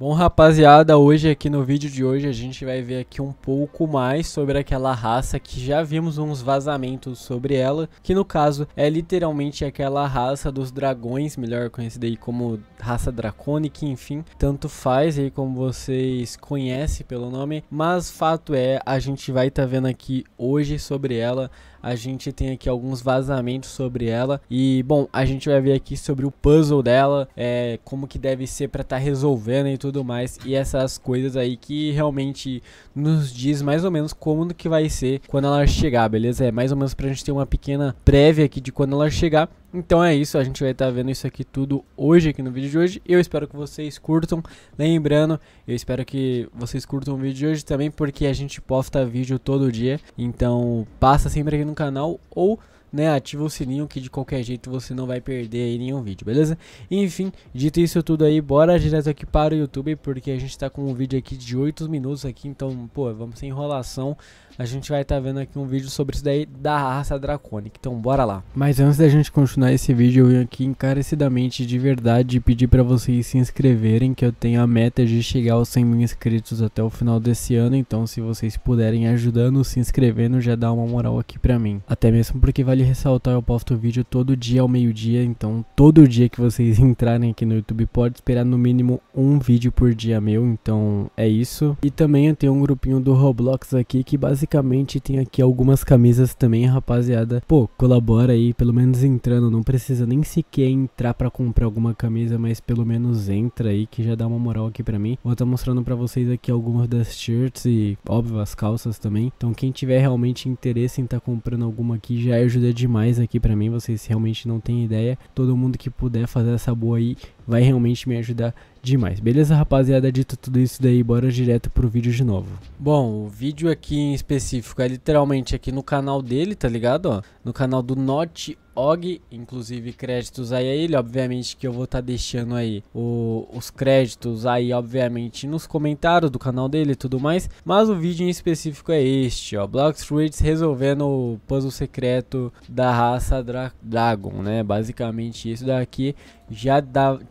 Bom, rapaziada, hoje aqui no vídeo de hoje a gente vai ver aqui um pouco mais sobre aquela raça que já vimos uns vazamentos sobre ela, que no caso é literalmente aquela raça dos dragões, melhor conhecida aí como raça dracônica, enfim, tanto faz aí como vocês conhecem pelo nome, mas fato é, a gente vai estar tá vendo aqui hoje sobre ela, a gente tem aqui alguns vazamentos sobre ela. E, bom, a gente vai ver aqui sobre o puzzle dela, é, como que deve ser para estar tá resolvendo e tudo mais. E essas coisas aí que realmente nos diz mais ou menos como que vai ser quando ela chegar, beleza? É mais ou menos pra gente ter uma pequena prévia aqui de quando ela chegar. Então é isso, a gente vai estar tá vendo isso aqui tudo hoje aqui no vídeo de hoje. Eu espero que vocês curtam. Lembrando, eu espero que vocês curtam o vídeo de hoje também, porque a gente posta vídeo todo dia. Então passa sempre aqui no canal ou né, ativa o sininho que de qualquer jeito você não vai perder nenhum vídeo, beleza? Enfim, dito isso tudo aí, bora direto aqui para o YouTube, porque a gente está com um vídeo aqui de 8 minutos aqui, então, pô, vamos sem enrolação a gente vai estar tá vendo aqui um vídeo sobre isso daí da raça dracônica. Então bora lá. Mas antes da gente continuar esse vídeo, eu vim aqui encarecidamente de verdade pedir para vocês se inscreverem, que eu tenho a meta de chegar aos 100 mil inscritos até o final desse ano. Então se vocês puderem ajudando, se inscrevendo, já dá uma moral aqui para mim. Até mesmo porque vale ressaltar, eu posto vídeo todo dia ao meio-dia, então todo dia que vocês entrarem aqui no YouTube pode esperar no mínimo um vídeo por dia meu. Então é isso. E também eu tenho um grupinho do Roblox aqui que basicamente basicamente tem aqui algumas camisas também, rapaziada. Pô, colabora aí, pelo menos entrando. Não precisa nem sequer entrar para comprar alguma camisa, mas pelo menos entra aí que já dá uma moral aqui para mim. Vou estar tá mostrando para vocês aqui algumas das shirts e, óbvio, as calças também. Então, quem tiver realmente interesse em estar tá comprando alguma aqui já ajuda demais aqui para mim. Vocês realmente não têm ideia. Todo mundo que puder fazer essa boa aí vai realmente me ajudar Demais. Beleza, rapaziada? Dito tudo isso daí, bora direto pro vídeo de novo. Bom, o vídeo aqui em específico é literalmente aqui no canal dele, tá ligado? Ó, no canal do Note Og, inclusive créditos aí a ele, obviamente que eu vou estar tá deixando aí o, os créditos aí, obviamente, nos comentários do canal dele e tudo mais, mas o vídeo em específico é este, ó, Blockstreets resolvendo o puzzle secreto da raça Dra Dragon, né, basicamente isso daqui, já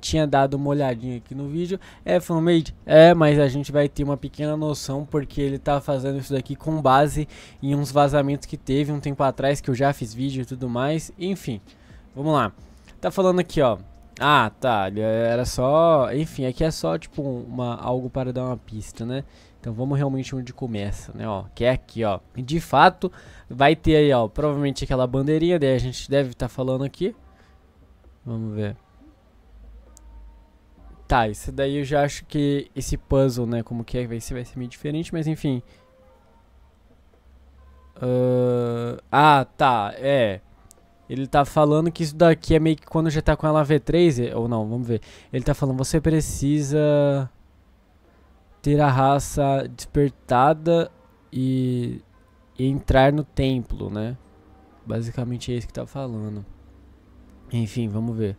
tinha dado uma olhadinha aqui no vídeo, é fanmade? É, mas a gente vai ter uma pequena noção porque ele tá fazendo isso daqui com base em uns vazamentos que teve um tempo atrás que eu já fiz vídeo e tudo mais, enfim enfim. Vamos lá. Tá falando aqui, ó. Ah, tá. Era só. Enfim, aqui é só, tipo, uma, algo para dar uma pista, né? Então vamos realmente onde começa, né? Ó, que é aqui, ó. De fato, vai ter aí, ó. Provavelmente aquela bandeirinha, daí a gente deve estar tá falando aqui. Vamos ver. Tá, isso daí eu já acho que esse puzzle, né? Como que é, vai ser, vai ser meio diferente, mas enfim. Uh... ah, tá. É. Ele tá falando que isso daqui é meio que quando já tá com ela V3, ou não, vamos ver. Ele tá falando, você precisa ter a raça despertada e, e entrar no templo, né? Basicamente é isso que tá falando. Enfim, vamos ver.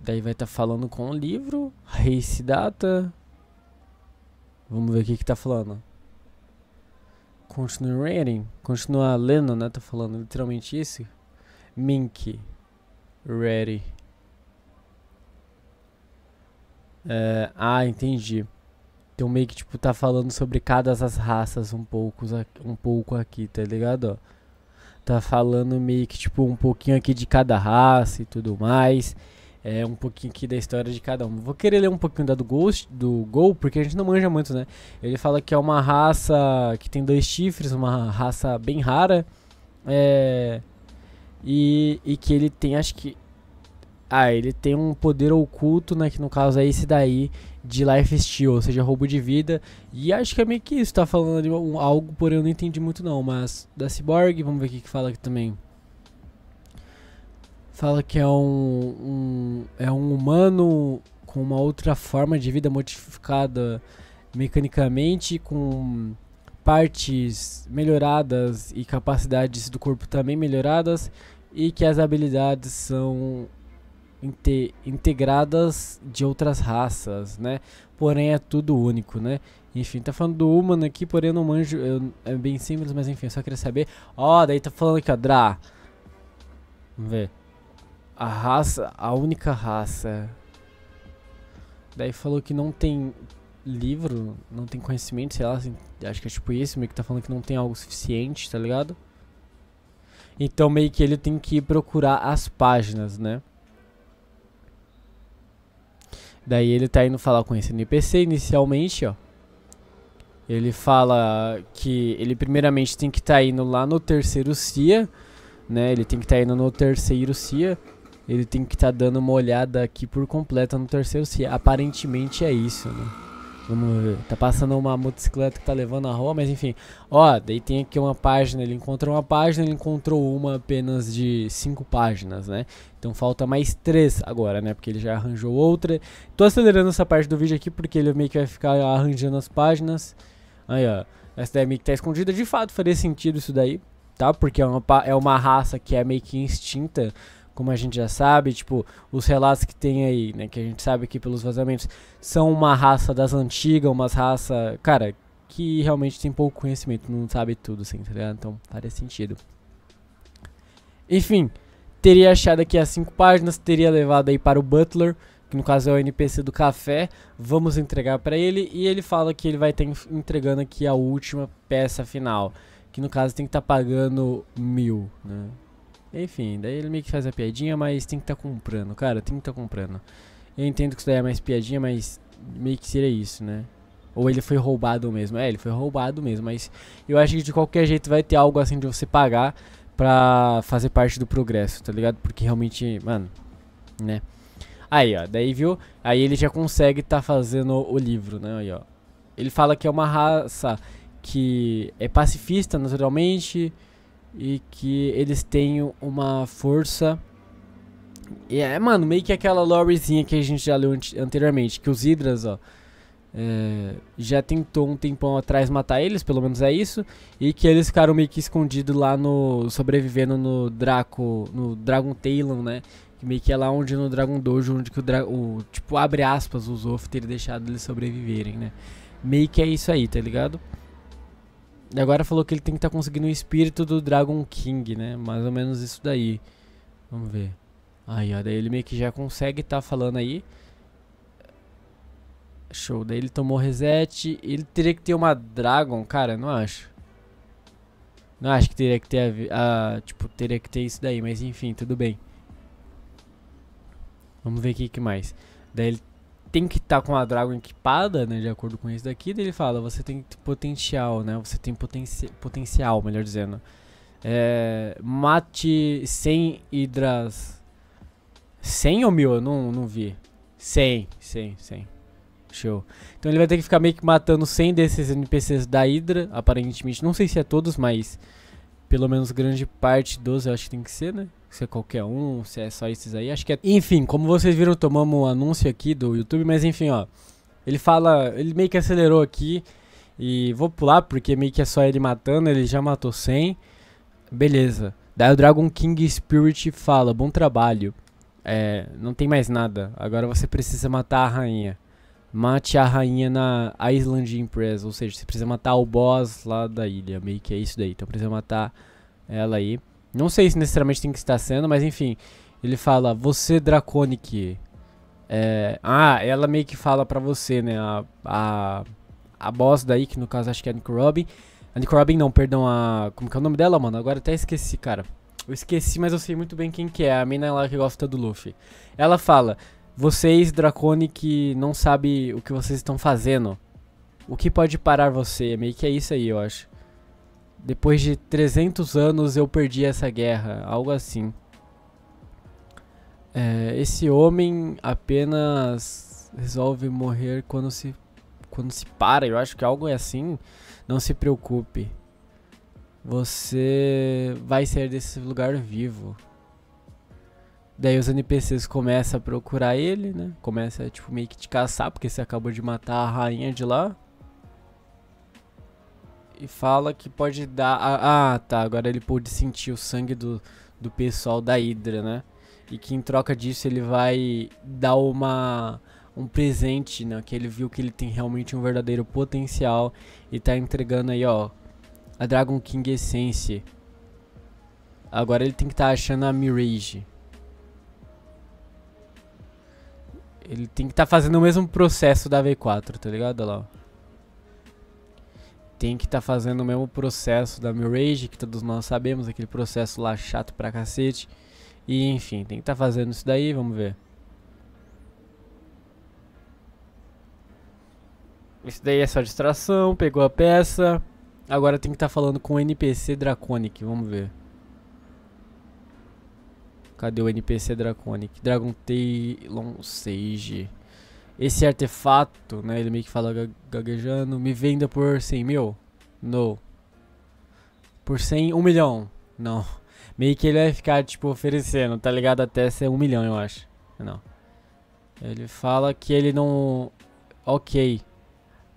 Daí vai estar tá falando com o livro, Race Data. Vamos ver o que que tá falando continue continuar lendo, né? Tá falando literalmente isso. Mink, ready. É, ah, entendi. Então meio que tipo tá falando sobre cada as raças um pouco, um pouco aqui, tá ligado? Tá falando meio que tipo um pouquinho aqui de cada raça e tudo mais é, um pouquinho aqui da história de cada um. Vou querer ler um pouquinho da do Ghost, do Gol, porque a gente não manja muito, né? Ele fala que é uma raça que tem dois chifres, uma raça bem rara. É, e, e que ele tem, acho que. Ah, ele tem um poder oculto, né? Que no caso é esse daí, de life steal, ou seja, roubo de vida. E acho que é meio que isso, tá falando ali um, algo, porém eu não entendi muito não. Mas da Cyborg, vamos ver o que fala aqui também fala que é um, um, é um humano com uma outra forma de vida modificada mecanicamente, com partes melhoradas e capacidades do corpo também melhoradas, e que as habilidades são inte integradas de outras raças, né? Porém é tudo único, né? Enfim, tá falando do humano aqui, porém eu não manjo. Eu, é bem simples, mas enfim, eu só queria saber. Ó, oh, daí tá falando aqui, ó, Dra. Vamos ver. A raça, a única raça. Daí falou que não tem livro, não tem conhecimento, sei lá, assim, acho que é tipo isso, meio que tá falando que não tem algo suficiente, tá ligado? Então meio que ele tem que procurar as páginas, né? Daí ele tá indo falar com esse NPC inicialmente, ó. Ele fala que ele primeiramente tem que estar tá indo lá no terceiro CIA, né? Ele tem que estar tá indo no terceiro CIA ele tem que estar tá dando uma olhada aqui por completa no terceiro se aparentemente é isso, né? Vamos ver. Tá passando uma motocicleta que tá levando a rua, mas enfim. Ó, daí tem aqui uma página, ele encontrou uma página, ele encontrou uma apenas de cinco páginas, né? Então falta mais três agora, né? Porque ele já arranjou outra. Tô acelerando essa parte do vídeo aqui porque ele meio que vai ficar arranjando as páginas. Aí, ó. Essa daí é meio que tá escondida. De fato, faria sentido isso daí, tá? Porque é uma, é uma raça que é meio que extinta como a gente já sabe, tipo, os relatos que tem aí, né, que a gente sabe aqui pelos vazamentos, são uma raça das antigas, uma raça, cara, que realmente tem pouco conhecimento, não sabe tudo, assim, tá ligado? Então, faria sentido. Enfim, teria achado aqui as cinco páginas, teria levado aí para o Butler, que no caso é o NPC do café, vamos entregar para ele, e ele fala que ele vai estar entregando aqui a última peça final, que no caso tem que estar tá pagando mil, né? Enfim, daí ele meio que faz a piadinha, mas tem que estar tá comprando, cara, tem que estar tá comprando. Eu entendo que isso daí é mais piadinha, mas meio que seria isso, né? Ou ele foi roubado mesmo. É, ele foi roubado mesmo, mas eu acho que de qualquer jeito vai ter algo assim de você pagar pra fazer parte do progresso, tá ligado? Porque realmente, mano, né? Aí, ó, daí viu? Aí ele já consegue tá fazendo o livro, né? Aí, ó. Ele fala que é uma raça que é pacifista naturalmente, e que eles tenham uma força. E é, mano, meio que aquela lorezinha que a gente já leu anteriormente, que os Hidras, ó. É, já tentou um tempão atrás matar eles, pelo menos é isso, e que eles ficaram meio que escondidos lá no. sobrevivendo no Draco. no Dragon Talon, né? Que meio que é lá onde no Dragon Dojo, onde que o, o tipo, abre aspas, o Zoff ter deixado eles sobreviverem, né? Meio que é isso aí, tá ligado? E agora falou que ele tem que estar tá conseguindo o espírito do Dragon King, né? Mais ou menos isso daí. Vamos ver. Aí, ó, daí ele meio que já consegue estar tá falando aí. Show, daí ele tomou reset. Ele teria que ter uma Dragon, cara, não acho. Não acho que teria que ter a, a tipo, teria que ter isso daí, mas enfim, tudo bem. Vamos ver o que mais. Daí ele tem que estar tá com a Dragon equipada, né? De acordo com isso daqui, ele fala, você tem potencial, né? Você tem potenci potencial, melhor dizendo. É, mate 100 hidras. 100 ou mil? Eu não, não vi. 100, 100, 100. Show. Então ele vai ter que ficar meio que matando 100 desses NPCs da Hydra, aparentemente. Não sei se é todos, mas pelo menos grande parte dos eu acho que tem que ser, né? se é qualquer um, se é só esses aí. Acho que é. Enfim, como vocês viram, tomamos um anúncio aqui do YouTube, mas enfim, ó. Ele fala. Ele meio que acelerou aqui. E vou pular, porque meio que é só ele matando, ele já matou 100. Beleza. Daí o Dragon King Spirit fala: Bom trabalho. É, não tem mais nada. Agora você precisa matar a rainha. Mate a rainha na Island Impress. Ou seja, você precisa matar o boss lá da ilha. Meio que é isso daí. Então precisa matar ela aí. Não sei se necessariamente tem que estar sendo, mas enfim. Ele fala, você Draconic. É, ah, ela meio que fala pra você, né? A, a, a boss daí, que no caso acho que é a Nick Robin. A Nick Robin não, perdão, a. Como que é o nome dela, mano? Agora até esqueci, cara. Eu esqueci, mas eu sei muito bem quem que é. A mina lá que gosta do Luffy. Ela fala, vocês Draconic não sabe o que vocês estão fazendo. O que pode parar você? É meio que é isso aí, eu acho. Depois de 300 anos eu perdi essa guerra, algo assim. É, esse homem apenas resolve morrer quando se, quando se para. Eu acho que algo é assim. Não se preocupe. Você vai sair desse lugar vivo. Daí os NPCs começam a procurar ele, né? Começa tipo meio que te caçar, porque você acabou de matar a rainha de lá e fala que pode dar. Ah, tá. Agora ele pôde sentir o sangue do, do pessoal da Hydra, né? E que em troca disso ele vai dar uma um presente, né? Que ele viu que ele tem realmente um verdadeiro potencial e tá entregando aí, ó, a Dragon King Essence. Agora ele tem que estar tá achando a Mirage. Ele tem que estar tá fazendo o mesmo processo da V4, tá ligado? Olha lá, ó tem que estar tá fazendo o mesmo processo da Mirage, que todos nós sabemos, aquele processo lá chato pra cacete. E enfim, tem que estar tá fazendo isso daí, vamos ver. Isso daí é só distração, pegou a peça. Agora tem que estar tá falando com o NPC Draconic, vamos ver. Cadê o NPC Draconic? Dragon Tailon Sage esse artefato, né? Ele meio que fala gaguejando, me venda por 100 mil? Não. Por 100, 1 milhão? Não. Meio que ele vai ficar, tipo, oferecendo, tá ligado? Até ser 1 milhão, eu acho. Não. Ele fala que ele não... Ok.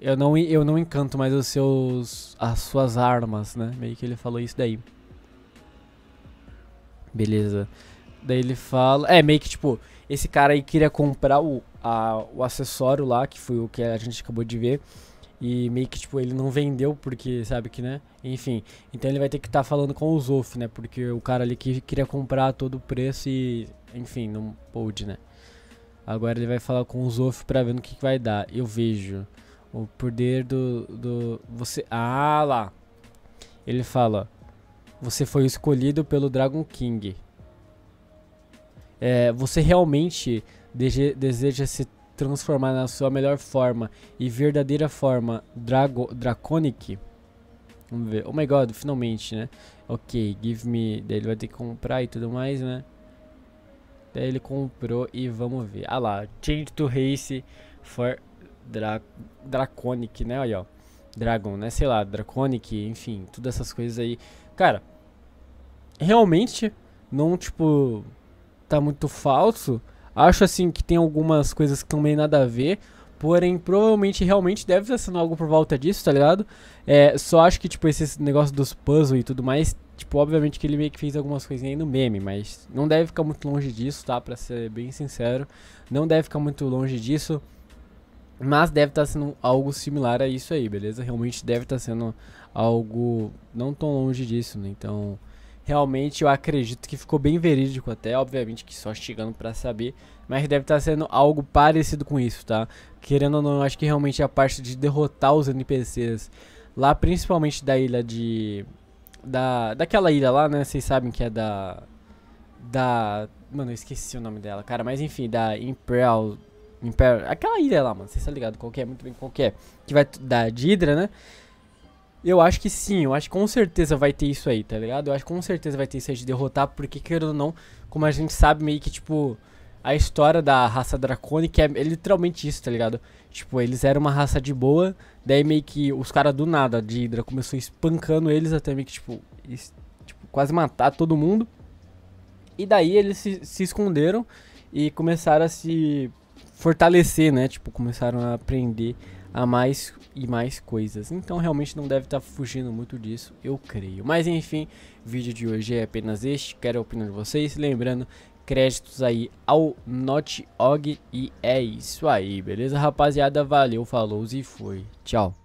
Eu não, eu não encanto mais os seus... As suas armas, né? Meio que ele falou isso daí. Beleza. Daí ele fala... É, meio que, tipo... Esse cara aí queria comprar o, a, o acessório lá, que foi o que a gente acabou de ver. E meio que, tipo, ele não vendeu porque, sabe que, né? Enfim. Então ele vai ter que estar tá falando com o Zof, né? Porque o cara ali que queria comprar a todo preço e, enfim, não pôde, né? Agora ele vai falar com o Zof pra ver no que, que vai dar. Eu vejo. O poder do, do. Você. Ah lá! Ele fala. Você foi escolhido pelo Dragon King. É, você realmente deseja se transformar na sua melhor forma e verdadeira forma Drago Draconic. Vamos ver. Oh my god, finalmente, né? Ok, give me. Daí ele vai ter que comprar e tudo mais, né? Daí ele comprou e vamos ver. Ah lá, change to race for Dra Draconic, né? Olha, ó. Dragon, né? Sei lá, Draconic, enfim, todas essas coisas aí. Cara, realmente não, tipo, tá muito falso. Acho assim que tem algumas coisas que não tem nada a ver. Porém, provavelmente realmente deve estar sendo algo por volta disso, tá ligado? É, só acho que, tipo, esse negócio dos puzzles e tudo mais, tipo, obviamente que ele meio que fez algumas coisinhas aí no meme, mas não deve ficar muito longe disso, tá? Pra ser bem sincero, não deve ficar muito longe disso. Mas deve estar sendo algo similar a isso aí, beleza? Realmente deve estar sendo algo não tão longe disso, né? Então, realmente eu acredito que ficou bem verídico até, obviamente que só chegando para saber, mas deve estar tá sendo algo parecido com isso, tá? Querendo ou não, eu acho que realmente a parte de derrotar os NPCs lá, principalmente da ilha de da daquela ilha lá, né? Vocês sabem que é da da, mano, eu esqueci o nome dela, cara, mas enfim, da Imperial Imperial, aquela ilha lá, mano, vocês estão tá ligados qualquer, é, muito bem qualquer é, que vai da Didra, né? Eu acho que sim, eu acho que com certeza vai ter isso aí, tá ligado? Eu acho que com certeza vai ter isso aí de derrotar, porque querendo ou não, como a gente sabe, meio que tipo. A história da raça dracônica é, é literalmente isso, tá ligado? Tipo, eles eram uma raça de boa, daí meio que os caras do nada de Hydra começou espancando eles até meio que, tipo, tipo quase matar todo mundo. E daí eles se, se esconderam e começaram a se fortalecer, né? Tipo, começaram a aprender a mais e mais coisas. Então realmente não deve estar tá fugindo muito disso, eu creio. Mas enfim, vídeo de hoje é apenas este, quero a opinião de vocês. Lembrando, créditos aí ao NotOg e é isso aí, beleza rapaziada? Valeu, falou e foi. Tchau.